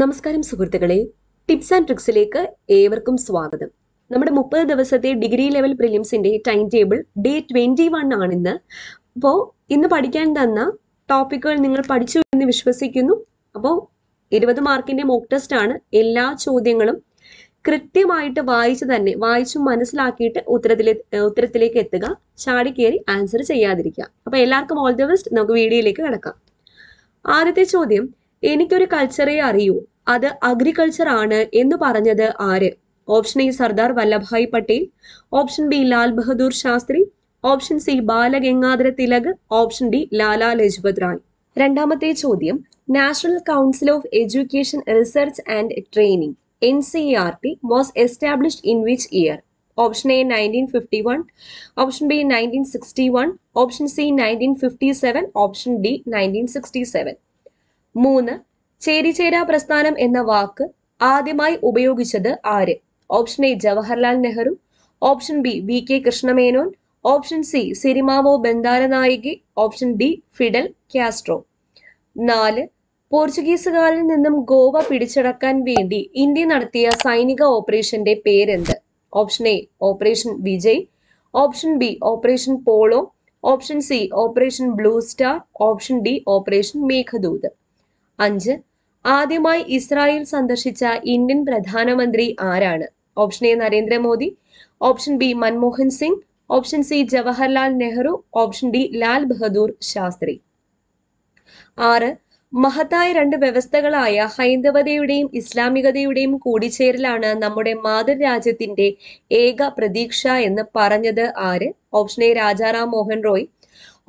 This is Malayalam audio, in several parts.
നമസ്കാരം സുഹൃത്തുക്കളെ ടിപ്സ് ആൻഡ് ട്രിക്സിലേക്ക് ഏവർക്കും സ്വാഗതം നമ്മുടെ മുപ്പത് ദിവസത്തെ ഡിഗ്രി ലെവൽ പ്രിലിംസിന്റെ time table day twenty one ആണിന്ന് അപ്പോൾ ഇന്ന് പഠിക്കാൻ തന്ന ടോപ്പിക്കുകൾ നിങ്ങൾ പഠിച്ചു എന്ന് വിശ്വസിക്കുന്നു അപ്പോൾ ഇരുപത് മാർക്കിന്റെ മോക്ക് ടെസ്റ്റ് ആണ് എല്ലാ ചോദ്യങ്ങളും കൃത്യമായിട്ട് വായിച്ച് തന്നെ വായിച്ചു മനസ്സിലാക്കിയിട്ട് ഉത്തരത്തിലെ ഉത്തരത്തിലേക്ക് എത്തുക ചാടി കയറി ആൻസർ ചെയ്യാതിരിക്കുക അപ്പോൾ എല്ലാവർക്കും ഓൾ ദി ബെസ്റ്റ് നമുക്ക് വീഡിയോയിലേക്ക് കിടക്കാം ആദ്യത്തെ ചോദ്യം എനിക്കൊരു കൾച്ചറെ അറിയൂ അത് അഗ്രികൾച്ചർ ആണ് എന്ന് പറഞ്ഞത് ആര് option A Sardar Vallabhbhai Patel option B Lal Bahadur Shastri option C Balagangadhara Tilak option D Lala Lajpat Rai രണ്ടാമത്തെ ചോദ്യം national council of education research and training N C R T was established in which year option A nineteen fifty one option B nineteen sixty one option C nineteen fifty seven option D nineteen sixty seven മൂന്ന് ചേരിചേരാ പ്രസ്ഥാനം എന്ന വാക്ക് ആദ്യമായി ഉപയോഗിച്ചത് ആര് option A Jawaharlal Nehru option B V K Krishna Menon option C Sirimavo Bandaranaike option D Fidel Castro നാല് പോർച്ചുഗീസുകാരിൽ നിന്നും ഗോവ പിടിച്ചടക്കാൻ വേണ്ടി ഇന്ത്യ നടത്തിയ സൈനിക ഓപ്പറേഷന്റെ പേരെന്ത് option A operation Vijay option B operation Polo option C operation blue star option D operation Meghdoot അഞ്ച് ആദ്യമായി ഇസ്രായേൽ സന്ദർശിച്ച ഇന്ത്യൻ പ്രധാനമന്ത്രി ആരാണ് option A Narendra Modi option B Manmohan Singh option C Jawaharlal Nehru option D Lal Bahadur Shastri ആറ് മഹത്തായ രണ്ട് വ്യവസ്ഥകളായ ഹൈന്ദവതയുടെയും ഇസ്ലാമികതയുടെയും കൂടിച്ചേരലാണ് നമ്മുടെ മാതൃരാജ്യത്തിന്റെ ഏക പ്രതീക്ഷ എന്ന് പറഞ്ഞത് ആര് option A Rajaram Mohan Roy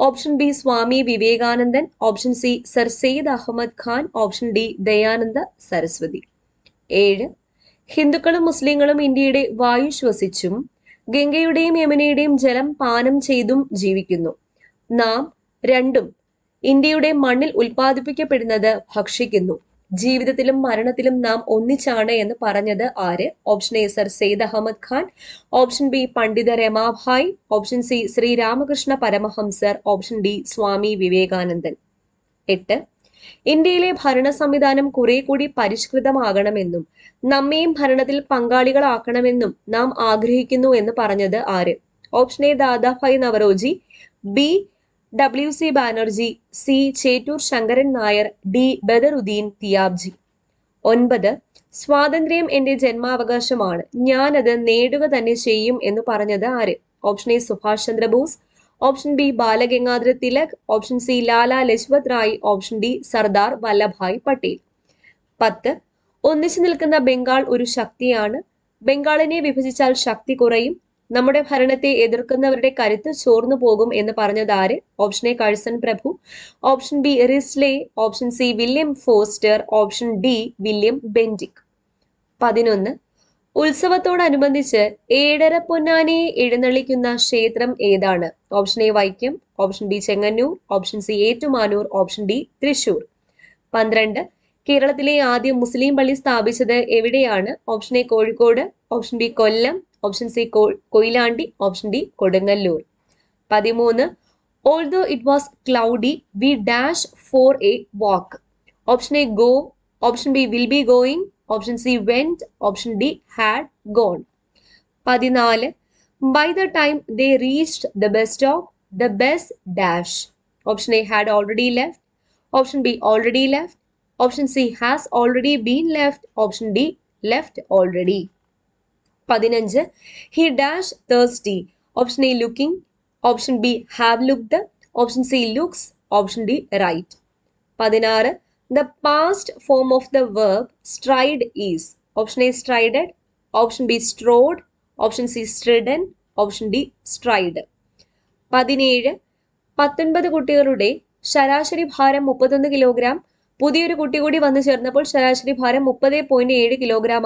option B Swami Vivekanandan option C sir Syed Ahmed Khan option D Dayananda Saraswati ഏഴ് ഹിന്ദുക്കളും മുസ്ലിങ്ങളും ഇന്ത്യയുടെ വായു ശ്വസിച്ചും ഗംഗയുടെയും യമുനയുടെയും ജലം പാനം ചെയ്തും ജീവിക്കുന്നു നാം രണ്ടും ഇന്ത്യയുടെ മണ്ണിൽ ഉൽപ്പാദിപ്പിക്കപ്പെടുന്നത് ഭക്ഷിക്കുന്നു ജീവിതത്തിലും മരണത്തിലും നാം ഒന്നിച്ചാണ് എന്ന് പറഞ്ഞത് ആര് option A sir Syed Ahmed Khan option B Pandita Ramabai option C Sri Ramakrishna Paramahamsar option D Swami Vivekanandan എട്ട് ഇന്ത്യയിലെ ഭരണ സംവിധാനം കുറെ കൂടി പരിഷ്കൃതമാകണമെന്നും നമ്മയും ഭരണത്തിൽ പങ്കാളികളാക്കണമെന്നും നാം ആഗ്രഹിക്കുന്നു എന്ന് പറഞ്ഞത് ആര് option A Dadabhai Naoroji B W C Banerjee C Chettur Sankaran Nair D Badruddin Tyabji ഒൻപത് സ്വാതന്ത്ര്യം എന്റെ ജന്മാവകാശമാണ് ഞാനത് നേടുക തന്നെ ചെയ്യും എന്ന് പറഞ്ഞത് ആര് option A Subhash Chandra Bose option B Balagangadhara Tilak option C Lala Lajpat Rai option D Sardar Vallabhbhai Patel പത്ത് ഒന്നിച്ചു നിൽക്കുന്ന ബംഗാൾ ഒരു ശക്തിയാണ് ബംഗാളിനെ വിഭജിച്ചാൽ ശക്തി കുറയും നമ്മുടെ ഭരണത്തെ എതിർക്കുന്നവരുടെ കരുത്ത് ചോർന്നു പോകും എന്ന് ആര് ഓപ്ഷൻ എ കഴ്സൺ പ്രഭു option B Risley option C William Foster option D William Bentinck പതിനൊന്ന് ഉത്സവത്തോടനുബന്ധിച്ച് ഏഴര പൊന്നാനിയെ എഴുന്നള്ളിക്കുന്ന ക്ഷേത്രം ഏതാണ് option A Vaikom option B Chengannur option C Ettumanoor option D Thrissur പന്ത്രണ്ട് കേരളത്തിലെ ആദ്യം മുസ്ലിം പള്ളി സ്ഥാപിച്ചത് എവിടെയാണ് option A Kozhikode option B Kollam Option C Koilandi, option D Kodangalur. Padimona Although it was cloudy, we dash for a walk. Option A go, option B will be going, option C went, option D had gone. Padinale By the time they reached the bus stop, the bus dash. Option A had already left, option B already left, option C has already been left, option D left already. പതിനഞ്ച് he dash thirsty option A looking option B have looked option C looks option D right പതിനാറ് the past form of the verb stride is option A strided option B strode option C striden option D stride പതിനേഴ് പത്തൊൻപത് കുട്ടികളുടെ ശരാശരി ഭാരം മുപ്പത്തൊന്ന് കിലോഗ്രാം പുതിയൊരു കുട്ടി കൂടി വന്നു ചേർന്നപ്പോൾ ശരാശരി ഭാരം മുപ്പത് പോയിന്റ് ഏഴ്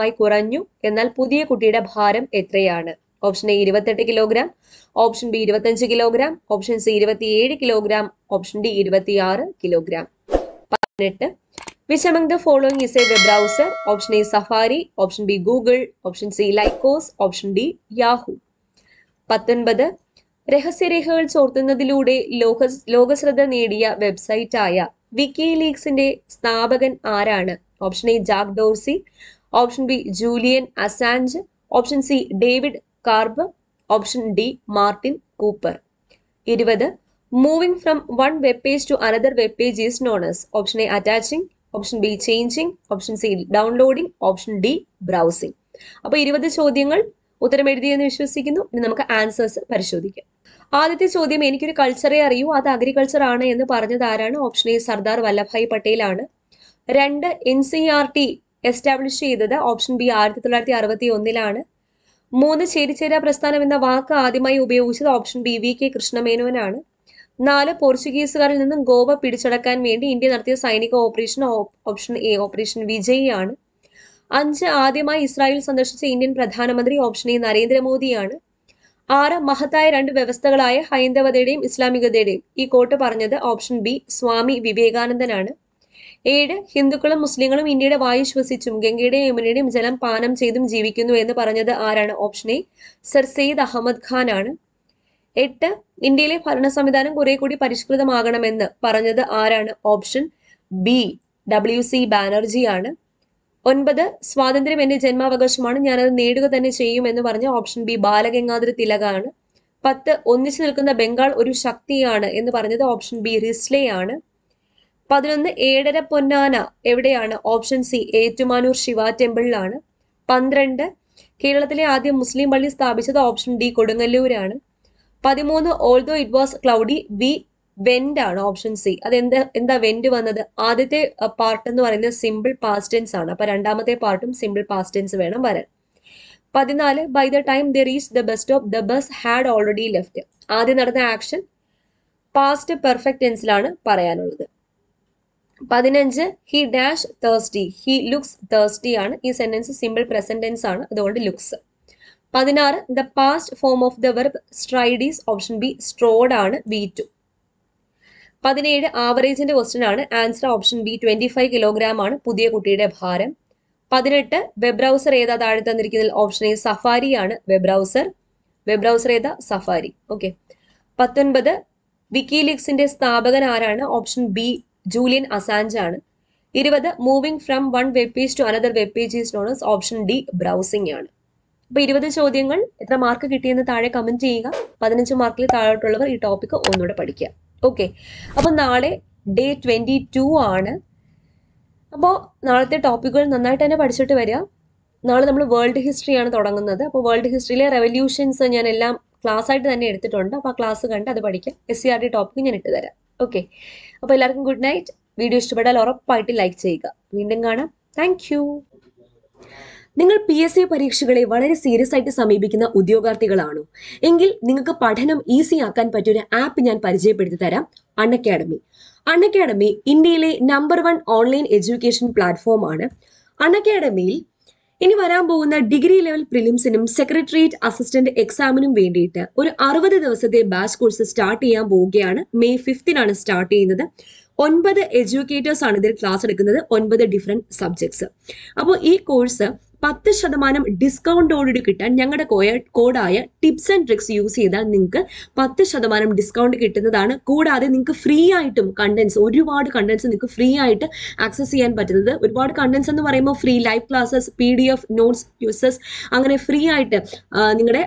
ആയി കുറഞ്ഞു എന്നാൽ പുതിയ കുട്ടിയുടെ ഭാരം എത്രയാണ് ഓപ്ഷൻ എ ഇരുപത്തെട്ട് കിലോഗ്രാം ഓപ്ഷൻ ബി ഇരുപത്തഞ്ച് കിലോഗ്രാം ഓപ്ഷൻ സി ഇരുപത്തിയേഴ് കിലോഗ്രാം ഓപ്ഷൻ ഡി ഇരുപത്തിയാറ് കിലോഗ്രാം പതിനെട്ട് which among the following is a web browser option A Safari option B Google option C Lycos option D Yahoo പത്തൊൻപത് രഹസ്യരേഖകൾ ചോർത്തുന്നതിലൂടെ ലോക ലോകശ്രദ്ധ നേടിയ വെബ്സൈറ്റായ വിക്കി ലീഗ്സിന്റെ സ്ഥാപകൻ ആരാണ് option A Jack Dorsey option B Julian Assange option C David Karp option D Martin Cooper ഇരുപത് moving from one web page to another web page is known as option A attaching option B changing option C downloading option D browsing അപ്പോൾ ഇരുപത് ചോദ്യങ്ങൾ ഉത്തരം എഴുതിയെന്ന് വിശ്വസിക്കുന്നു ഇനി നമുക്ക് ആൻസേഴ്സ് പരിശോധിക്കാം ആദ്യത്തെ ചോദ്യം എനിക്കൊരു കൾച്ചറെ അറിയൂ അത് അഗ്രികൾച്ചർ ആണ് എന്ന് പറഞ്ഞത് ആരാണ് ഓപ്ഷൻ എ സർദാർ വല്ലഭായ് പട്ടേലാണ് രണ്ട് N C R T establish ചെയ്തത് ഓപ്ഷൻ ബി ആയിരത്തി തൊള്ളായിരത്തി അറുപത്തി ഒന്നിലാണ് മൂന്ന് ചേരിചേര പ്രസ്ഥാനം എന്ന വാക്ക് ആദ്യമായി ഉപയോഗിച്ചത് ഓപ്ഷൻ ബി വി കെ കൃഷ്ണമേനോനാണ് നാല് പോർച്ചുഗീസുകാരിൽ നിന്നും ഗോവ പിടിച്ചടക്കാൻ വേണ്ടി ഇന്ത്യ നടത്തിയ സൈനിക operation option A operation Vijay ആണ് അഞ്ച് ആദ്യമായി ഇസ്രായേൽ സന്ദർശിച്ച ഇന്ത്യൻ പ്രധാനമന്ത്രി ഓപ്ഷൻ എ നരേന്ദ്രമോദിയാണ് ആറ് മഹത്തായ രണ്ട് വ്യവസ്ഥകളായ ഹൈന്ദവതയുടെയും ഇസ്ലാമികതയുടെയും ഈ കോട്ട് പറഞ്ഞത് ഓപ്ഷൻ ബി സ്വാമി വിവേകാനന്ദനാണ് ഏഴ് ഹിന്ദുക്കളും മുസ്ലിങ്ങളും ഇന്ത്യയുടെ വായു ശ്വസിച്ചും ഗംഗയുടെയും യമുനയുടെയും ജലം പാനം ചെയ്തും ജീവിക്കുന്നു എന്ന് പറഞ്ഞത് ആരാണ് option A sir Syed Ahmed Khan ആണ് എട്ട് ഇന്ത്യയിലെ ഭരണ സംവിധാനം കുറെ കൂടി പരിഷ്കൃതമാകണമെന്ന് പറഞ്ഞത് ആരാണ് ഓപ്ഷൻ ബി ഡബ്ല്യു സി ബാനർജിയാണ് ഒൻപത് സ്വാതന്ത്ര്യം എന്റെ ജന്മാവകാശമാണ് ഞാനത് നേടുക തന്നെ ചെയ്യും എന്ന് പറഞ്ഞ ഓപ്ഷൻ ബി ബാലഗംഗാധര തിലകാണ് പത്ത് ഒന്നിച്ചു നിൽക്കുന്ന ബംഗാൾ ഒരു ശക്തിയാണ് എന്ന് പറഞ്ഞത് ഓപ്ഷൻ ബി റിസ്ലേ ആണ് പതിനൊന്ന് ഏഴര പൊന്നാന എവിടെയാണ് ഓപ്ഷൻ സി ഏറ്റുമാനൂർ ശിവ ടെമ്പിളിലാണ് പന്ത്രണ്ട് കേരളത്തിലെ ആദ്യ മുസ്ലിം പള്ളി സ്ഥാപിച്ചത് ഓപ്ഷൻ ഡി കൊടുങ്ങല്ലൂരാണ് പതിമൂന്ന് although it was cloudy we went ആണ് ഓപ്ഷൻ സി അത് എന്താ എന്താ വെൻഡ് വന്നത് ആദ്യത്തെ പാർട്ട് എന്ന് പറയുന്നത് സിമ്പിൾ പാസ്റ്റ് ടെൻസ് ആണ് അപ്പൊ രണ്ടാമത്തെ പാർട്ടും സിമ്പിൾ പാസ്റ്റ് ടെൻസ് വേണം വരാൻ പതിനാല് by the time the reach the bus stop the bus had already left ആദ്യം നടന്ന ആക്ഷൻ പാസ്റ്റ് പെർഫെക്റ്റ് ടെൻസിലാണ് പറയാനുള്ളത് പതിനഞ്ച് he dash thirsty he looks thirsty ആണ് ഈ സെന്റൻസ് സിമ്പിൾ പ്രസന്റ് ടെൻസ് ആണ് അതുകൊണ്ട് ലുക്സ് പതിനാറ് the past form of the verb stride is option B strode ആണ് ബി ടു പതിനേഴ് ആവറേജിന്റെ ക്വസ്റ്റ്യൻ ആണ് answer option B twenty five kilogram ആണ് പുതിയ കുട്ടിയുടെ ഭാരം പതിനെട്ട് വെബ് ബ്രൗസർ ഏതാ താഴെ തന്നിരിക്കുന്നതിൽ ഓപ്ഷൻ എ സഫാരി ആണ് വെബ് ബ്രൗസർ വെബ് ബ്രൗസർ ഏതാ സഫാരി ഓക്കെ പത്തൊൻപത് വിക്കിലീക്സിന്റെ സ്ഥാപകൻ ആരാണ് ഓപ്ഷൻ ബി ജൂലിയൻ അസാൻജ് ആണ് ഇരുപത് moving from one web page to another web page is known as option D browsing ആണ് അപ്പോൾ ഇരുപത് ചോദ്യങ്ങൾ എത്ര മാർക്ക് കിട്ടിയെന്ന് താഴെ കമന്റ് ചെയ്യുക പതിനഞ്ച് മാർക്കിൽ താഴോട്ടുള്ളവർ ഈ ടോപ്പിക് ഒന്നുകൂടെ പഠിക്കുക ഓക്കെ അപ്പോൾ നാളെ ഡേ ട്വൻറ്റി ടു ആണ് അപ്പോൾ നാളത്തെ ടോപ്പിക്കുകൾ നന്നായിട്ട് തന്നെ പഠിച്ചിട്ട് വരിക നാളെ നമ്മൾ വേൾഡ് ഹിസ്റ്ററിയാണ് തുടങ്ങുന്നത് അപ്പോൾ വേൾഡ് ഹിസ്റ്ററിയിലെ റെവല്യൂഷൻസ് ഞാൻ എല്ലാം ക്ലാസ് ആയിട്ട് തന്നെ എടുത്തിട്ടുണ്ട് അപ്പോൾ ആ ക്ലാസ് കണ്ട് അത് പഠിക്കാം S C R D topic ഞാൻ ഇട്ട് തരാം ഓക്കെ അപ്പോൾ എല്ലാവർക്കും ഗുഡ് നൈറ്റ് വീഡിയോ ഇഷ്ടപ്പെട്ടാൽ ഉറപ്പായിട്ട് ലൈക്ക് ചെയ്യുക വീണ്ടും കാണാം താങ്ക് നിങ്ങൾ പി എസ് സി പരീക്ഷകളെ വളരെ സീരിയസ് ആയിട്ട് സമീപിക്കുന്ന ഉദ്യോഗാർത്ഥികളാണോ എങ്കിൽ നിങ്ങൾക്ക് പഠനം ഈസി ആക്കാൻ പറ്റിയൊരു ആപ്പ് ഞാൻ പരിചയപ്പെടുത്തി തരാം അൺ അക്കാഡമി അൺ അക്കാഡമി ഇന്ത്യയിലെ number one online education platform ആണ് അൺ അക്കാഡമിയിൽ ഇനി വരാൻ പോകുന്ന ഡിഗ്രി ലെവൽ പ്രിലിംസിനും സെക്രട്ടേറിയറ്റ് അസിസ്റ്റന്റ് എക്സാമിനും വേണ്ടിയിട്ട് ഒരു അറുപത് ദിവസത്തെ ബാച്ച് കോഴ്സ് സ്റ്റാർട്ട് ചെയ്യാൻ പോവുകയാണ് മെയ് ഫിഫ്തിനാണ് സ്റ്റാർട്ട് ചെയ്യുന്നത് ഒൻപത് എഡ്യൂക്കേറ്റേഴ്സ് ആണ് ഇതിൽ ക്ലാസ് എടുക്കുന്നത് ഒൻപത് ഡിഫറെൻറ്റ് സബ്ജക്ട്സ് അപ്പോൾ ഈ കോഴ്സ് പത്ത് ശതമാനം ഡിസ്കൗണ്ടോടുകൂടി കിട്ടാൻ ഞങ്ങളുടെ കോഡായ ടിപ്സ് ആൻഡ് ട്രിക്സ് യൂസ് ചെയ്താൽ നിങ്ങൾക്ക് പത്ത് ശതമാനം ഡിസ്കൗണ്ട് കിട്ടുന്നതാണ് കൂടാതെ നിങ്ങൾക്ക് ഫ്രീ ആയിട്ടും കണ്ടൻസ് ഒരുപാട് കണ്ടൻസ് നിങ്ങൾക്ക് ഫ്രീ ആയിട്ട് ആക്സസ് ചെയ്യാൻ പറ്റുന്നത് ഒരുപാട് കണ്ടൻസ് എന്ന് പറയുമ്പോൾ free live classes P D F notes uses അങ്ങനെ ഫ്രീ ആയിട്ട് നിങ്ങളുടെ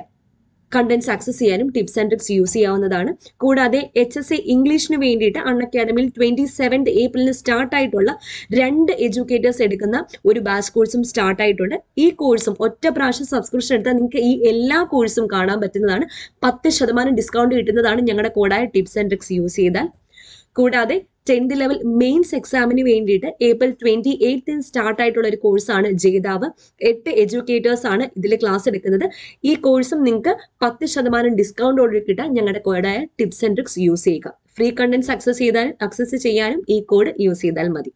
കണ്ടന്റ്സ് ആക്സസ് ചെയ്യാനും ടിപ്സ് ആൻഡ് ടിപ്സ് യൂസ് ചെയ്യാവുന്നതാണ് കൂടാതെ എച്ച് എസ് എ ഇംഗ്ലീഷിന് വേണ്ടിയിട്ട് അൺ അക്കാദമിയിൽ ട്വന്റി സെവൻത് ഏപ്രിലിന് സ്റ്റാർട്ട് ആയിട്ടുള്ള രണ്ട് എഡ്യൂക്കേറ്റേഴ്സ് എടുക്കുന്ന ഒരു ബാച്ച് കോഴ്സും സ്റ്റാർട്ട് ആയിട്ടുണ്ട് ഈ കോഴ്സും ഒറ്റ പ്രാവശ്യം സബ്സ്ക്രിപ്ഷൻ എടുത്താൽ നിങ്ങൾക്ക് ഈ എല്ലാ കോഴ്സും കാണാൻ പറ്റുന്നതാണ് പത്ത് ശതമാനം ഡിസ്കൗണ്ട് കിട്ടുന്നതാണ് ഞങ്ങളുടെ കോഡായ ടിപ്സ് ആൻഡ് ട്രിക്സ് യൂസ് ചെയ്താൽ കൂടാതെ ടെൻത്ത് ലെവൽ മെയിൻസ് എക്സാമിന് വേണ്ടിയിട്ട് ഏപ്രിൽ ട്വന്റി എയ്ത്തിന് സ്റ്റാർട്ട് ആയിട്ടുള്ള ഒരു കോഴ്സാണ് ജേതാവ് എട്ട് എഡ്യൂക്കേറ്റേഴ്സ് ആണ് ഇതിൽ ക്ലാസ് എടുക്കുന്നത് ഈ കോഴ്സും നിങ്ങൾക്ക് പത്ത് ശതമാനം ഡിസ്കൗണ്ടോടെ കിട്ടാൻ ഞങ്ങളുടെ കോഡായ ടിപ്സ് ആൻഡ് ട്രിക്സ് യൂസ് ചെയ്യുക ഫ്രീ കണ്ടന്റ് അക്സസ് ചെയ്താൽ അക്സസ് ചെയ്യാനും ഈ കോഡ് യൂസ് ചെയ്താൽ മതി